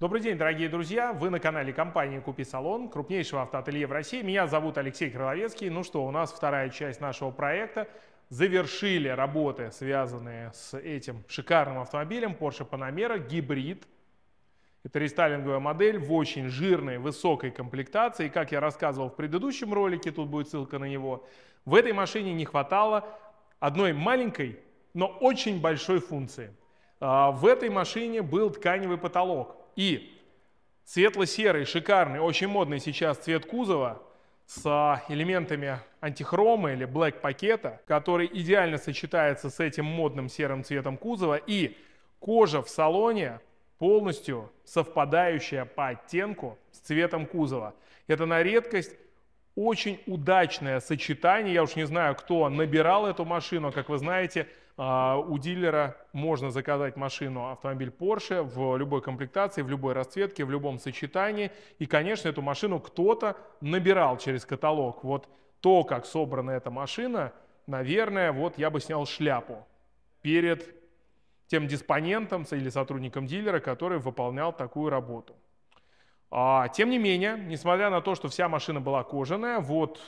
Добрый день, дорогие друзья! Вы на канале компании «Купи салон», крупнейшего автоателье в России. Меня зовут Алексей Крыловецкий. Ну что, у нас вторая часть нашего проекта. Завершили работы, связанные с этим шикарным автомобилем Porsche Panamera гибрид. Это рестайлинговая модель в очень жирной, высокой комплектации. Как я рассказывал в предыдущем ролике, тут будет ссылка на него, в этой машине не хватало одной маленькой, но очень большой функции. А, в этой машине был тканевый потолок и светло-серый, шикарный, очень модный сейчас цвет кузова с а, элементами антихрома или black пакета, который идеально сочетается с этим модным серым цветом кузова и кожа в салоне полностью совпадающая по оттенку с цветом кузова. Это на редкость очень удачное сочетание. Я уж не знаю, кто набирал эту машину. Как вы знаете, а, у дилера можно заказать машину, автомобиль Porsche в любой комплектации, в любой расцветке, в любом сочетании. И, конечно, эту машину кто-то набирал через каталог. Вот то, как собрана эта машина, наверное, вот я бы снял шляпу перед тем диспонентом или сотрудником дилера, который выполнял такую работу. А, тем не менее, несмотря на то, что вся машина была кожаная, вот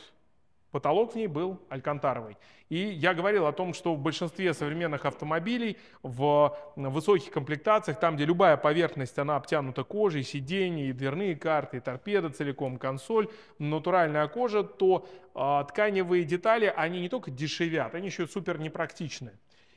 Потолок в ней был алькантаровый. И я говорил о том, что в большинстве современных автомобилей в высоких комплектациях, там, где любая поверхность, она обтянута кожей, сиденья, и дверные карты, и торпеда целиком, консоль, натуральная кожа, то э, тканевые детали, они не только дешевят, они еще супер непрактичны.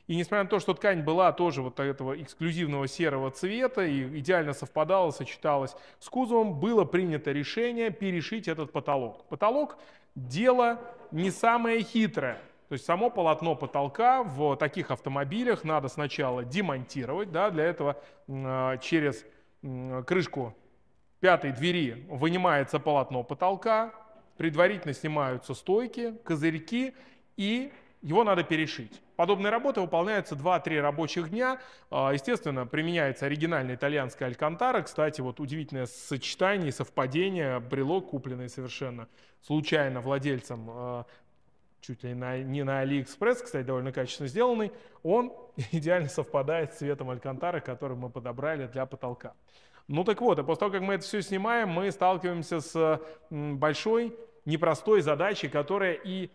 И несмотря на то, что ткань была тоже вот этого эксклюзивного серого цвета и идеально совпадала, сочеталась с кузовом, было принято решение перешить этот потолок. Потолок дело не самое хитрое. То есть само полотно потолка в таких автомобилях надо сначала демонтировать. Да, для этого а, через крышку пятой двери вынимается полотно потолка, предварительно снимаются стойки, козырьки, и его надо перешить. Подобная работа выполняется 2-3 рабочих дня. А, естественно, применяется оригинальная итальянская алькантара. Кстати, вот удивительное сочетание и совпадение. Брелок, купленный совершенно случайно владельцем а, чуть ли не на Алиэкспресс, кстати, довольно качественно сделанный, он идеально совпадает с цветом алькантары, который мы подобрали для потолка. Ну так вот, и после того, как мы это все снимаем, мы сталкиваемся с большой, непростой задачей, которая и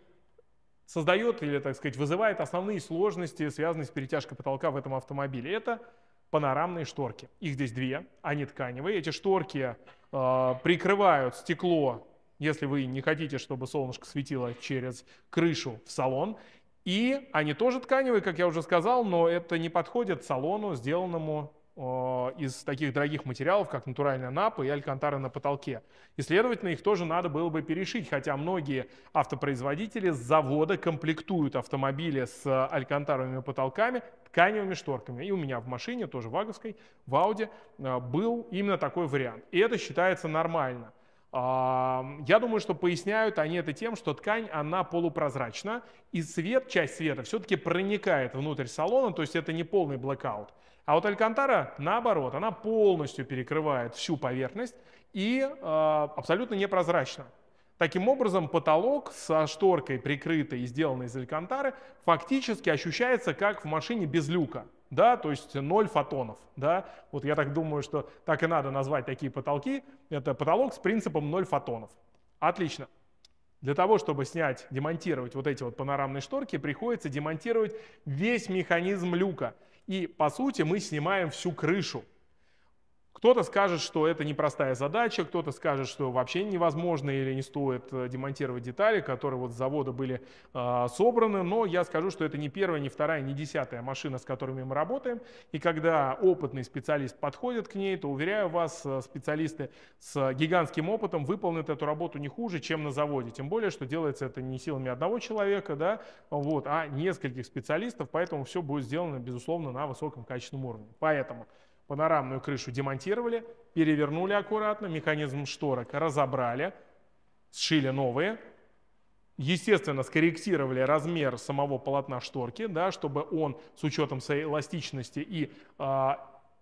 создает или, так сказать, вызывает основные сложности, связанные с перетяжкой потолка в этом автомобиле. Это панорамные шторки. Их здесь две, они тканевые. Эти шторки э, прикрывают стекло, если вы не хотите, чтобы солнышко светило через крышу в салон. И они тоже тканевые, как я уже сказал, но это не подходит салону, сделанному из таких дорогих материалов, как натуральная напа и алькантара на потолке. И, следовательно, их тоже надо было бы перешить, хотя многие автопроизводители с завода комплектуют автомобили с алькантаровыми потолками тканевыми шторками. И у меня в машине, тоже ваговской, в Ауди, э, был именно такой вариант. И это считается нормально. А, я думаю, что поясняют они это тем, что ткань, она полупрозрачна, и свет, часть света все-таки проникает внутрь салона, то есть это не полный блокаут. А вот Алькантара, наоборот, она полностью перекрывает всю поверхность и э, абсолютно непрозрачна. Таким образом, потолок со шторкой, прикрытой и сделанной из алькантары, фактически ощущается как в машине без люка. Да, то есть ноль фотонов. Да? Вот я так думаю, что так и надо назвать такие потолки. Это потолок с принципом ноль фотонов. Отлично. Для того, чтобы снять, демонтировать вот эти вот панорамные шторки, приходится демонтировать весь механизм люка. И, по сути, мы снимаем всю крышу. Кто-то скажет, что это непростая задача, кто-то скажет, что вообще невозможно или не стоит э, демонтировать детали, которые вот с завода были э, собраны, но я скажу, что это не первая, не вторая, не десятая машина, с которыми мы работаем, и когда опытный специалист подходит к ней, то, уверяю вас, э, специалисты с гигантским опытом выполнят эту работу не хуже, чем на заводе, тем более, что делается это не силами одного человека, да, вот, а нескольких специалистов, поэтому все будет сделано, безусловно, на высоком качественном уровне. Поэтому... Панорамную крышу демонтировали, перевернули аккуратно, механизм шторок разобрали, сшили новые, естественно, скорректировали размер самого полотна шторки, да, чтобы он с учетом своей эластичности и э,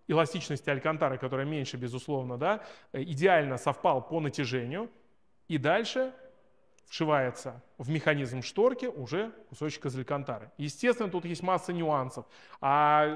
эластичности алькантары, которая меньше, безусловно, да, э, идеально совпал по натяжению. И дальше вшивается в механизм шторки уже кусочек из алькантары. Естественно, тут есть масса нюансов. А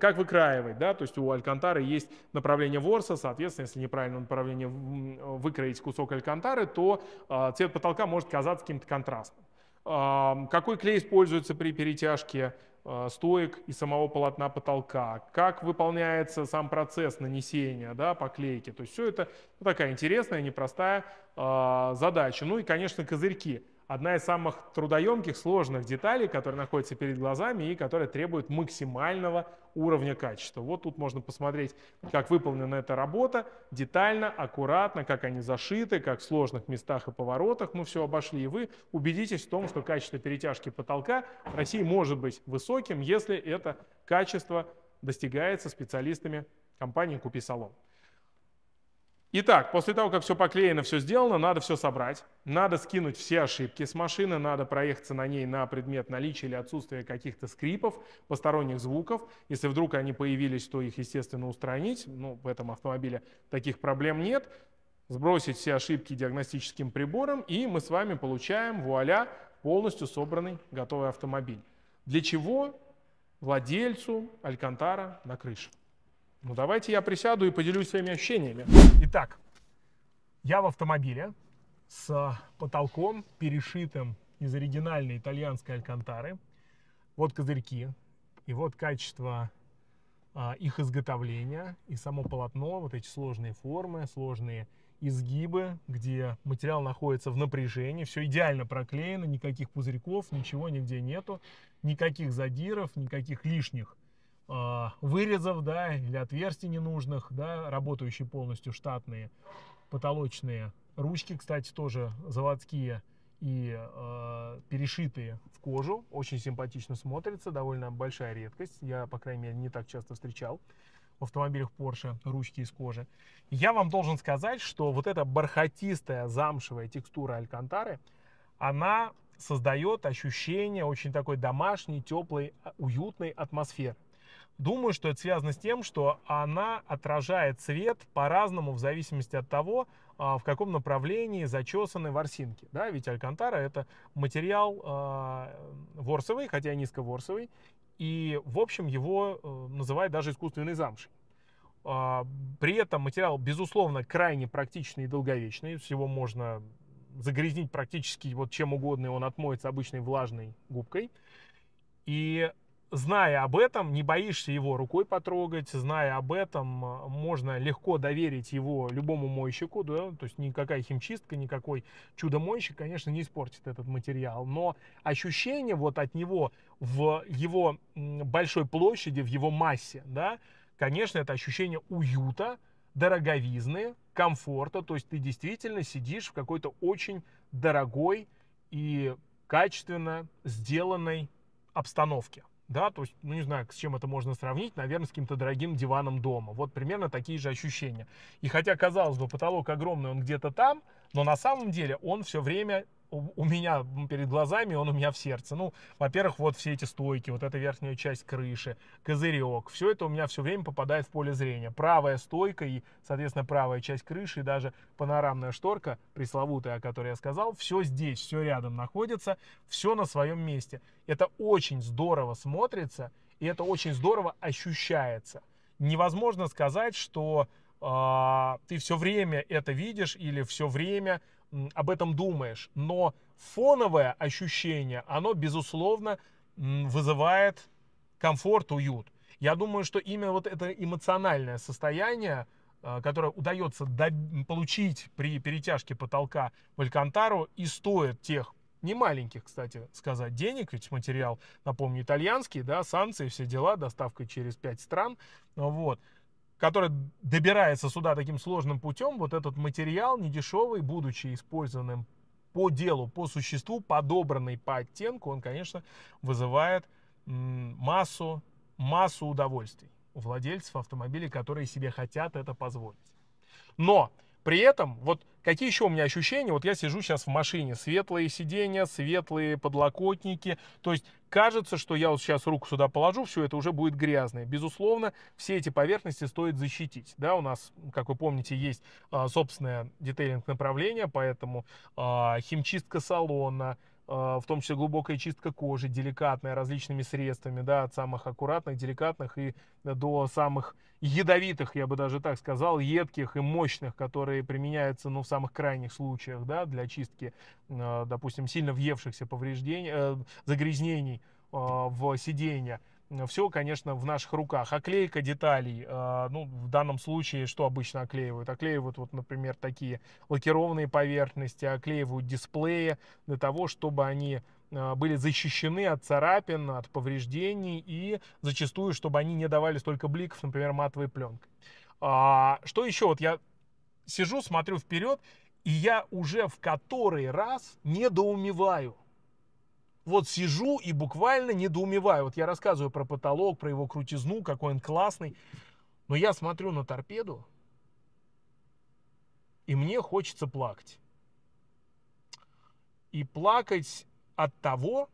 как выкраивать, да, то есть у алькантары есть направление ворса, соответственно, если неправильно направление выкроить кусок алькантары, то а, цвет потолка может казаться каким-то контрастным. А, какой клей используется при перетяжке, Э, стоек и самого полотна потолка, как выполняется сам процесс нанесения, да, поклейки. То есть все это ну, такая интересная, непростая э, задача. Ну и, конечно, козырьки одна из самых трудоемких, сложных деталей, которая находится перед глазами и которая требует максимального уровня качества. Вот тут можно посмотреть, как выполнена эта работа, детально, аккуратно, как они зашиты, как в сложных местах и поворотах мы все обошли. И вы убедитесь в том, что качество перетяжки потолка в России может быть высоким, если это качество достигается специалистами компании «Купи салон». Итак, после того, как все поклеено, все сделано, надо все собрать. Надо скинуть все ошибки с машины, надо проехаться на ней на предмет наличия или отсутствия каких-то скрипов, посторонних звуков. Если вдруг они появились, то их, естественно, устранить. Ну, в этом автомобиле таких проблем нет. Сбросить все ошибки диагностическим прибором, и мы с вами получаем, вуаля, полностью собранный готовый автомобиль. Для чего владельцу Алькантара на крышу? Ну давайте я присяду и поделюсь своими ощущениями. Итак, я в автомобиле с потолком, перешитым из оригинальной итальянской алькантары. Вот козырьки, и вот качество а, их изготовления, и само полотно, вот эти сложные формы, сложные изгибы, где материал находится в напряжении, все идеально проклеено, никаких пузырьков, ничего нигде нету, никаких задиров, никаких лишних Э, вырезов, да, или отверстий ненужных, да, работающие полностью штатные, потолочные. Ручки, кстати, тоже заводские и э, перешитые в кожу. Очень симпатично смотрится, довольно большая редкость. Я, по крайней мере, не так часто встречал в автомобилях Porsche ручки из кожи. Я вам должен сказать, что вот эта бархатистая замшевая текстура Алькантары, она создает ощущение очень такой домашней, теплой, а, уютной атмосферы. Думаю, что это связано с тем, что она отражает цвет по-разному в зависимости от того, а, в каком направлении зачесаны ворсинки. Да, ведь алькантара это материал а, ворсовый, хотя и низковорсовый, и в общем его э, называют даже искусственной замшей. А, при этом материал, безусловно, крайне практичный и долговечный. Всего можно загрязнить практически вот чем угодно, и он отмоется обычной влажной губкой. И зная об этом, не боишься его рукой потрогать, зная об этом, э, можно легко доверить его любому мойщику, да, то есть никакая химчистка, никакой чудо-мойщик, конечно, не испортит этот материал, но ощущение вот от него в его большой площади, в его массе, да, конечно, это ощущение уюта, дороговизны, комфорта, то есть ты действительно сидишь в какой-то очень дорогой и качественно сделанной обстановке да, то есть, ну не знаю, с чем это можно сравнить, наверное, с каким-то дорогим диваном дома. Вот примерно такие же ощущения. И хотя, казалось бы, потолок огромный, он где-то там, но на самом деле он все время у, меня перед глазами, он у меня в сердце. Ну, во-первых, вот все эти стойки, вот эта верхняя часть крыши, козырек. Все это у меня все время попадает в поле зрения. Правая стойка и, соответственно, правая часть крыши и даже панорамная шторка, пресловутая, о которой я сказал, все здесь, все рядом находится, все на своем месте. Это очень здорово смотрится и это очень здорово ощущается. Невозможно сказать, что а, ты все время это видишь или все время об этом думаешь, но фоновое ощущение, оно, безусловно, вызывает комфорт, уют. Я думаю, что именно вот это эмоциональное состояние, э, которое удается получить при перетяжке потолка в Алькантару и стоит тех немаленьких, кстати сказать, денег, ведь материал, напомню, итальянский, да, санкции, все дела, доставка через пять стран, вот, который добирается сюда таким сложным путем, вот этот материал недешевый, будучи использованным по делу, по существу, подобранный по оттенку, он, конечно, вызывает массу, массу удовольствий у владельцев автомобилей, которые себе хотят это позволить. Но при этом вот Какие еще у меня ощущения? Вот я сижу сейчас в машине, светлые сиденья, светлые подлокотники. То есть кажется, что я вот сейчас руку сюда положу, все это уже будет грязное. Безусловно, все эти поверхности стоит защитить. Да, у нас, как вы помните, есть а, собственное детейлинг направление, поэтому а, химчистка салона, а, в том числе глубокая чистка кожи, деликатная, различными средствами, да, от самых аккуратных, деликатных и до самых ядовитых, я бы даже так сказал, едких и мощных, которые применяются, ну, в самых крайних случаях, да, для чистки, а, допустим, сильно въевшихся повреждений, э, загрязнений а, в сиденье все, конечно, в наших руках. Оклейка деталей, а, ну, в данном случае, что обычно оклеивают? Оклеивают, вот, например, такие лакированные поверхности, оклеивают дисплеи для того, чтобы они а, были защищены от царапин, от повреждений и зачастую, чтобы они не давали столько бликов, например, матовой пленкой. А, что еще? Вот я сижу, смотрю вперед, и я уже в который раз недоумеваю вот сижу и буквально недоумеваю. Вот я рассказываю про потолок, про его крутизну, какой он классный. Но я смотрю на торпеду, и мне хочется плакать. И плакать от того,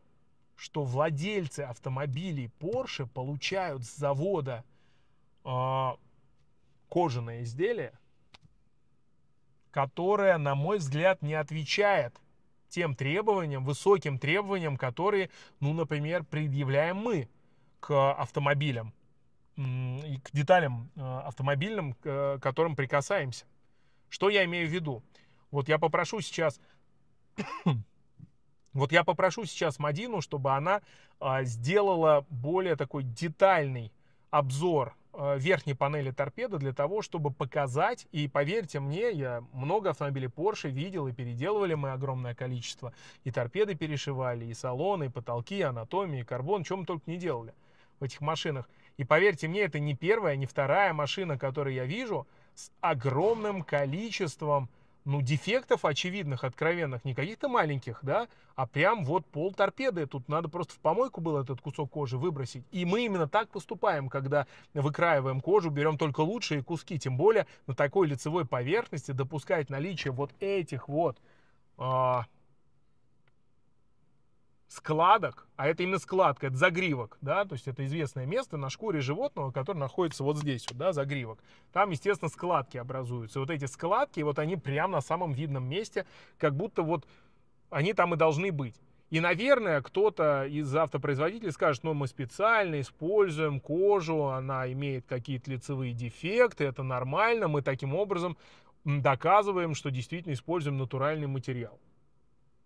что владельцы автомобилей Porsche получают с завода э, а, кожаное изделие, которое, на мой взгляд, не отвечает – тем требованиям, высоким требованиям, которые, ну, например, предъявляем мы к автомобилям и к деталям э, автомобильным, к э, которым прикасаемся. Что я имею в виду? Вот я попрошу сейчас вот я попрошу сейчас Мадину, чтобы она а, сделала более такой детальный обзор Э, верхней панели торпеды для того, чтобы показать, и поверьте мне, я много автомобилей Porsche видел, и переделывали мы огромное количество, и торпеды перешивали, и салоны, и потолки, и анатомии, и карбон, чем только не делали в этих машинах. И поверьте мне, это не первая, не вторая машина, которую я вижу, с огромным количеством ну, дефектов очевидных, откровенных, не каких-то маленьких, да, а прям вот пол торпеды. Тут надо просто в помойку было этот кусок кожи выбросить. И мы именно так поступаем, когда выкраиваем кожу, берем только лучшие куски, тем более на такой лицевой поверхности допускать наличие вот этих вот э, складок, а это именно складка, это загривок, да, то есть это известное место на шкуре животного, которое находится вот здесь, вот, да, загривок. Там, естественно, складки образуются. Вот эти складки, вот они прямо на самом видном месте, как будто вот они там и должны быть. И, наверное, кто-то из автопроизводителей скажет, ну, мы специально используем кожу, она имеет какие-то лицевые дефекты, это нормально, мы таким образом доказываем, что действительно используем натуральный материал.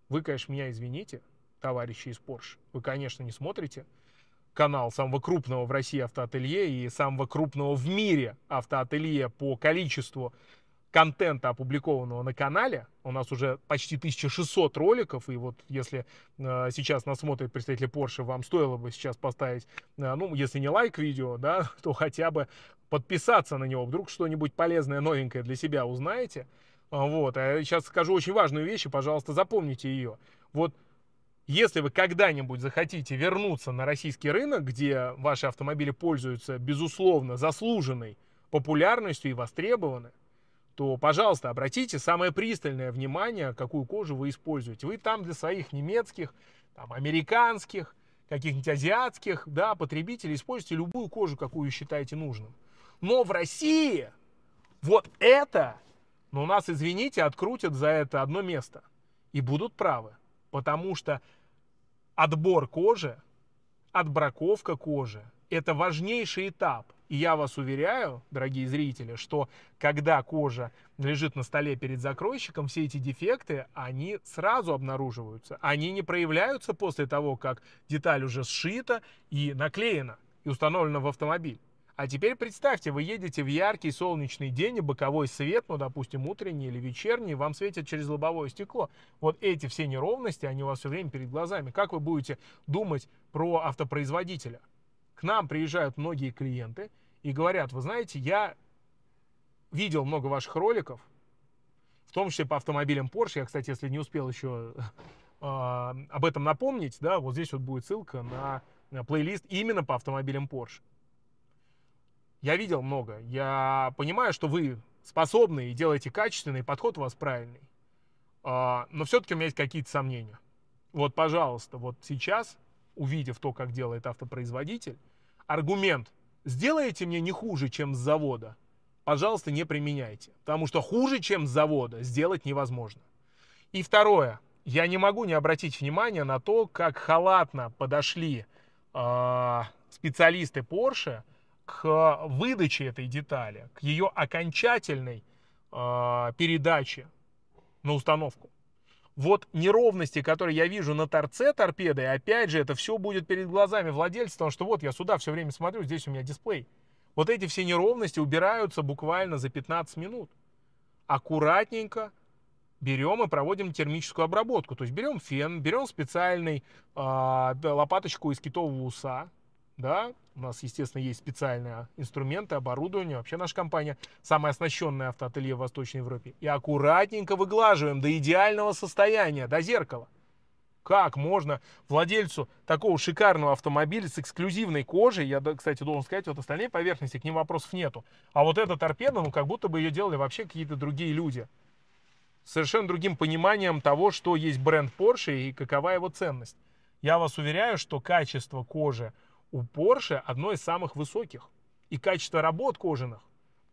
Вы, конечно, меня извините, товарищи из Porsche. Вы, конечно, не смотрите канал самого крупного в России автоателье и самого крупного в мире автоателье по количеству контента, опубликованного на канале. У нас уже почти 1600 роликов, и вот если э, сейчас нас смотрят представители Porsche, вам стоило бы сейчас поставить, э, ну, если не лайк видео, да, то хотя бы подписаться на него. Вдруг что-нибудь полезное, новенькое для себя узнаете. А, вот, а я сейчас скажу очень важную вещь, и, пожалуйста, запомните ее. Вот если вы когда-нибудь захотите вернуться на российский рынок, где ваши автомобили пользуются, безусловно, заслуженной популярностью и востребованы, то, пожалуйста, обратите самое пристальное внимание, какую кожу вы используете. Вы там для своих немецких, там, американских, каких-нибудь азиатских да, потребителей используйте любую кожу, какую считаете нужным. Но в России вот это, но у нас, извините, открутят за это одно место. И будут правы. Потому что отбор кожи, отбраковка кожи – это важнейший этап. И я вас уверяю, дорогие зрители, что когда кожа лежит на столе перед закройщиком, все эти дефекты, они сразу обнаруживаются. Они не проявляются после того, как деталь уже сшита и наклеена и установлена в автомобиль. А теперь представьте, вы едете в яркий солнечный день, и боковой свет, ну, допустим, утренний или вечерний, вам светит через лобовое стекло. Вот эти все неровности, они у вас все время перед глазами. Как вы будете думать про автопроизводителя? К нам приезжают многие клиенты и говорят, вы знаете, я видел много ваших роликов, в том числе по автомобилям Porsche. Я, кстати, если не успел еще а, об этом напомнить, да, вот здесь вот будет ссылка на плейлист именно по автомобилям Porsche. Я видел много. Я понимаю, что вы способны и делаете качественный, подход у вас правильный. А, но все-таки у меня есть какие-то сомнения. Вот, пожалуйста, вот сейчас, увидев то, как делает автопроизводитель, аргумент «сделайте мне не хуже, чем с завода», пожалуйста, не применяйте. Потому что хуже, чем с завода, сделать невозможно. И второе. Я не могу не обратить внимание на то, как халатно подошли э, специалисты Porsche – к выдаче этой детали, к ее окончательной э, передаче на установку. Вот неровности, которые я вижу на торце торпеды, опять же, это все будет перед глазами владельца, потому что вот я сюда все время смотрю, здесь у меня дисплей. Вот эти все неровности убираются буквально за 15 минут. Аккуратненько берем и проводим термическую обработку. То есть берем фен, берем специальный э, лопаточку из китового уса, да, у нас, естественно, есть специальные инструменты, оборудование. Вообще наша компания самая оснащенная автоателье в Восточной Европе. И аккуратненько выглаживаем до идеального состояния, до зеркала. Как можно владельцу такого шикарного автомобиля с эксклюзивной кожей, я, кстати, должен сказать, вот остальные поверхности, к ним вопросов нету. А вот эта торпеда, ну, как будто бы ее делали вообще какие-то другие люди. С совершенно другим пониманием того, что есть бренд Porsche и какова его ценность. Я вас уверяю, что качество кожи у Porsche одно из самых высоких. И качество работ кожаных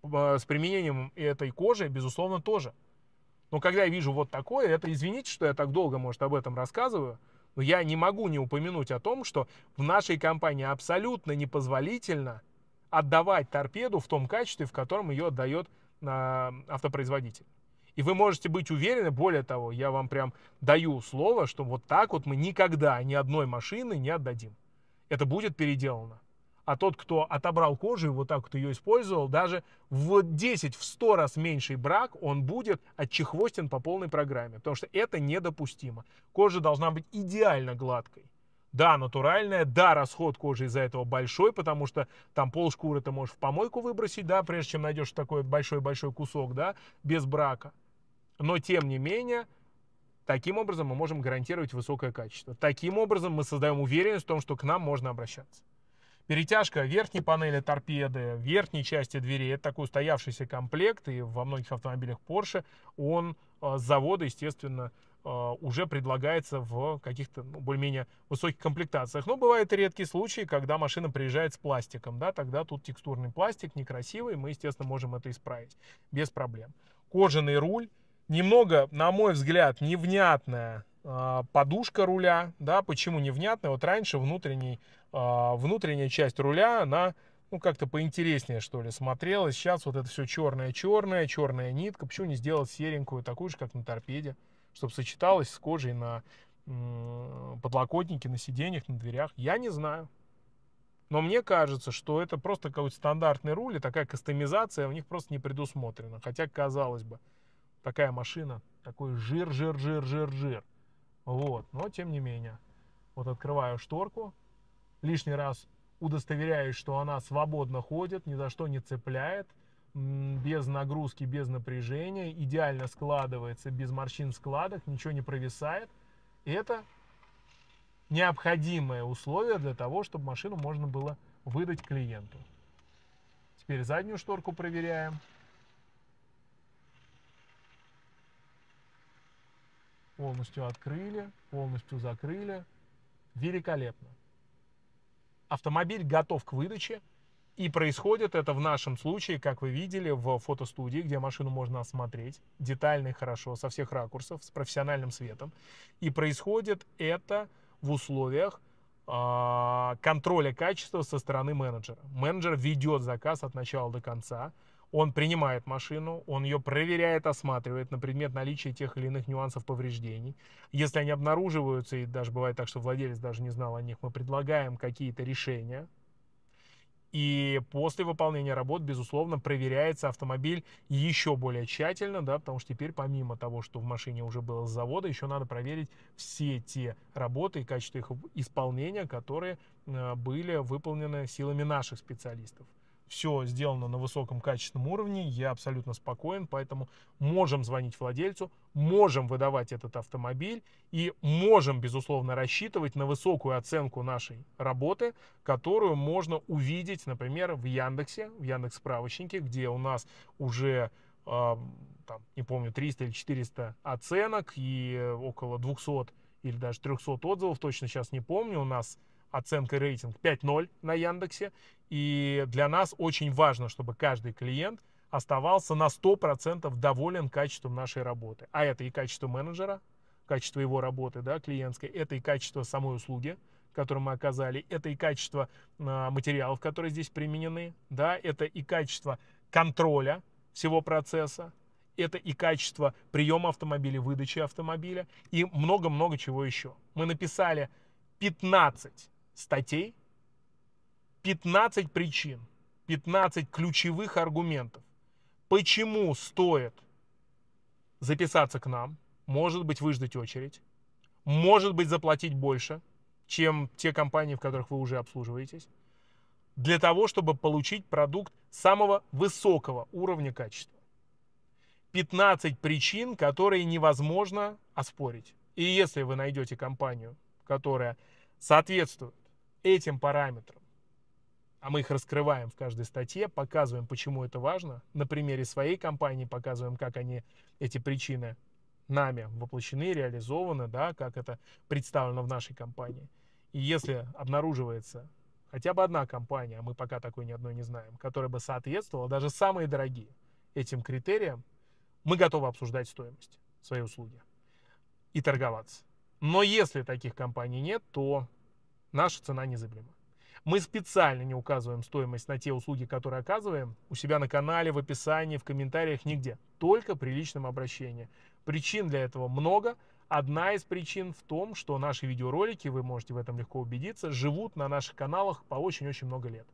э, с применением этой кожи, безусловно, тоже. Но когда я вижу вот такое, это, извините, что я так долго, может, об этом рассказываю, но я не могу не упомянуть о том, что в нашей компании абсолютно непозволительно отдавать торпеду в том качестве, в котором ее отдает э, автопроизводитель. И вы можете быть уверены, более того, я вам прям даю слово, что вот так вот мы никогда ни одной машины не отдадим это будет переделано. А тот, кто отобрал кожу и вот так вот ее использовал, даже в 10, в 100 раз меньший брак, он будет отчехвостен по полной программе. Потому что это недопустимо. Кожа должна быть идеально гладкой. Да, натуральная, да, расход кожи из-за этого большой, потому что там полшкуры ты можешь в помойку выбросить, да, прежде чем найдешь такой большой-большой кусок, да, без брака. Но тем не менее, Таким образом мы можем гарантировать высокое качество. Таким образом мы создаем уверенность в том, что к нам можно обращаться. Перетяжка верхней панели торпеды, верхней части двери, это такой устоявшийся комплект, и во многих автомобилях Porsche он э, с завода, естественно, э, уже предлагается в каких-то ну, более-менее высоких комплектациях. Но бывают редкие случаи, когда машина приезжает с пластиком, да, тогда тут текстурный пластик некрасивый, мы, естественно, можем это исправить без проблем. Кожаный руль, немного, на мой взгляд, невнятная а, подушка руля, да, почему невнятная, вот раньше внутренний, а, внутренняя часть руля, она, ну, как-то поинтереснее, что ли, смотрелась, сейчас вот это все черное-черное, черная нитка, почему не сделать серенькую, такую же, как на торпеде, чтобы сочеталась с кожей на подлокотнике, на сиденьях, на дверях, я не знаю. Но мне кажется, что это просто какой-то стандартный руль, и такая кастомизация у них просто не предусмотрена, хотя казалось бы такая машина, такой жир, жир, жир, жир, жир. Вот, но тем не менее. Вот открываю шторку, лишний раз удостоверяюсь, что она свободно ходит, ни за что не цепляет, без нагрузки, без напряжения, идеально складывается, без морщин складок, ничего не провисает. И это необходимое условие для того, чтобы машину можно было выдать клиенту. Теперь заднюю шторку проверяем. полностью открыли, полностью закрыли. Великолепно. Автомобиль готов к выдаче. И происходит это в нашем случае, как вы видели, в фотостудии, где машину можно осмотреть детально и хорошо, со всех ракурсов, с профессиональным светом. И происходит это в условиях э, контроля качества со стороны менеджера. Менеджер ведет заказ от начала до конца, он принимает машину, он ее проверяет, осматривает на предмет наличия тех или иных нюансов повреждений. Если они обнаруживаются, и даже бывает так, что владелец даже не знал о них, мы предлагаем какие-то решения. И после выполнения работ, безусловно, проверяется автомобиль еще более тщательно, да, потому что теперь помимо того, что в машине уже было с завода, еще надо проверить все те работы и качество их исполнения, которые э, были выполнены силами наших специалистов все сделано на высоком качественном уровне, я абсолютно спокоен, поэтому можем звонить владельцу, можем выдавать этот автомобиль и можем, безусловно, рассчитывать на высокую оценку нашей работы, которую можно увидеть, например, в Яндексе, в Яндекс справочнике, где у нас уже а, там, не помню, 300 или 400 оценок и э, около 200 или даже 300 отзывов, точно сейчас не помню, у нас оценка рейтинг 5.0 на Яндексе. И для нас очень важно, чтобы каждый клиент оставался на 100% доволен качеством нашей работы. А это и качество менеджера, качество его работы да, клиентской, это и качество самой услуги, которую мы оказали, это и качество э, материалов, которые здесь применены, да, это и качество контроля всего процесса, это и качество приема автомобиля, выдачи автомобиля и много-много чего еще. Мы написали 15 статей 15 причин, 15 ключевых аргументов, почему стоит записаться к нам, может быть, выждать очередь, может быть, заплатить больше, чем те компании, в которых вы уже обслуживаетесь, для того, чтобы получить продукт самого высокого уровня качества. 15 причин, которые невозможно оспорить. И если вы найдете компанию, которая соответствует этим параметрам, а мы их раскрываем в каждой статье, показываем, почему это важно, на примере своей компании показываем, как они, эти причины нами воплощены, реализованы, да, как это представлено в нашей компании. И если обнаруживается хотя бы одна компания, а мы пока такой ни одной не знаем, которая бы соответствовала, даже самые дорогие этим критериям, мы готовы обсуждать стоимость своей услуги и торговаться. Но если таких компаний нет, то наша цена незыблема. Мы специально не указываем стоимость на те услуги, которые оказываем у себя на канале, в описании, в комментариях, нигде. Только при личном обращении. Причин для этого много. Одна из причин в том, что наши видеоролики, вы можете в этом легко убедиться, живут на наших каналах по очень-очень много лет.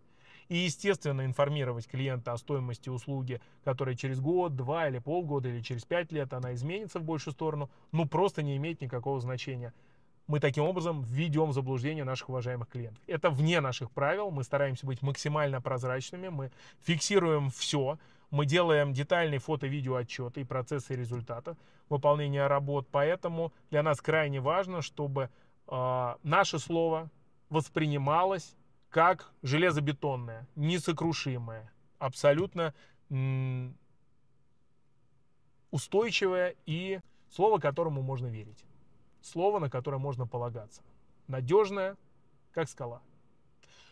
И, естественно, информировать клиента о стоимости услуги, которая через год, два или полгода, или через пять лет она изменится в большую сторону, ну просто не имеет никакого значения мы таким образом введем в заблуждение наших уважаемых клиентов. Это вне наших правил, мы стараемся быть максимально прозрачными, мы фиксируем все, мы делаем детальный фото-видео отчет и процессы результата выполнения работ, поэтому для нас крайне важно, чтобы э, наше слово воспринималось как железобетонное, несокрушимое, абсолютно устойчивое и слово, которому можно верить слово, на которое можно полагаться. Надежное, как скала.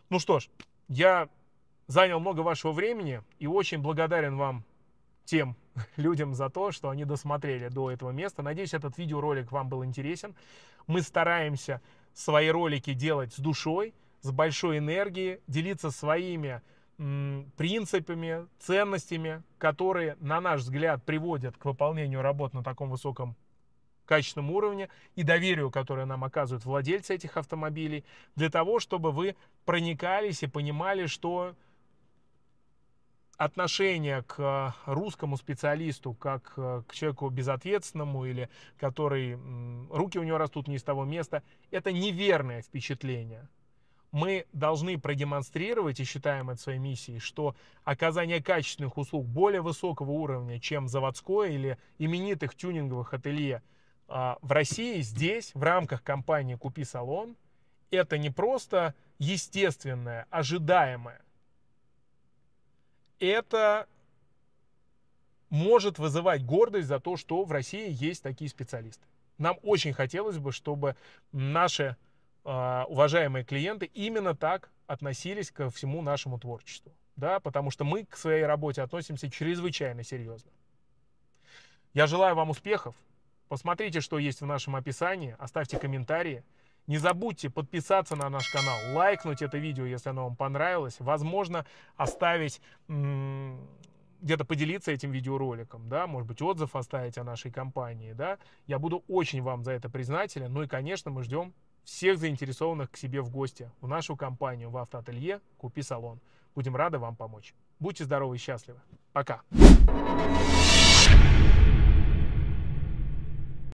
Ну что ж, я занял много вашего времени и очень благодарен вам тем людям за то, что они досмотрели до этого места. Надеюсь, этот видеоролик вам был интересен. Мы стараемся свои ролики делать с душой, с большой энергией, делиться своими принципами, ценностями, которые, на наш взгляд, приводят к выполнению работ на таком высоком качественном уровне и доверию, которое нам оказывают владельцы этих автомобилей, для того, чтобы вы проникались и понимали, что отношение к э, русскому специалисту как э, к человеку безответственному или который руки у него растут не из того места, это неверное впечатление. Мы должны продемонстрировать и считаем это своей миссией, что оказание качественных услуг более высокого уровня, чем заводское или именитых тюнинговых ателье – а, в России здесь, в рамках компании «Купи салон», это не просто естественное, ожидаемое. Это может вызывать гордость за то, что в России есть такие специалисты. Нам очень хотелось бы, чтобы наши э, уважаемые клиенты именно так относились ко всему нашему творчеству. Да, потому что мы к своей работе относимся чрезвычайно серьезно. Я желаю вам успехов. Посмотрите, что есть в нашем описании, оставьте комментарии. Не забудьте подписаться на наш канал, лайкнуть это видео, если оно вам понравилось. Возможно, оставить где-то поделиться этим видеороликом, да, может быть, отзыв оставить о нашей компании, да. Я буду очень вам за это признателен. Ну и, конечно, мы ждем всех заинтересованных к себе в гости, в нашу компанию, в автоателье «Купи салон». Будем рады вам помочь. Будьте здоровы и счастливы. Пока.